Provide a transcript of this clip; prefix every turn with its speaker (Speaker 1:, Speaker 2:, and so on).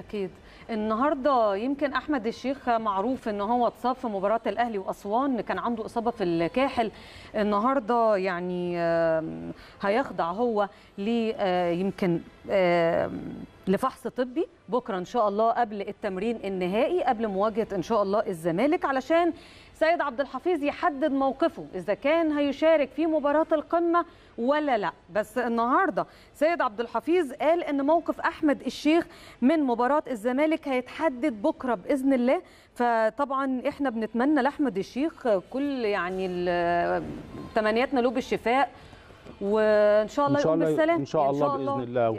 Speaker 1: اكيد النهارده يمكن احمد الشيخ معروف ان هو اتصاب في مباراه الاهلي واسوان كان عنده اصابه في الكاحل النهارده يعني هيخضع هو ليمكن آه، لفحص طبي بكره ان شاء الله قبل التمرين النهائي قبل مواجهه ان شاء الله الزمالك علشان سيد عبد الحفيظ يحدد موقفه اذا كان هيشارك في مباراه القمه ولا لا بس النهارده سيد عبد الحفيظ قال ان موقف احمد الشيخ من مباراه الزمالك هيتحدد بكره باذن الله فطبعا احنا بنتمنى لاحمد الشيخ كل يعني تمنياتنا له بالشفاء وان شاء الله يقوم بالسلامه ان شاء الله يعني باذن
Speaker 2: الله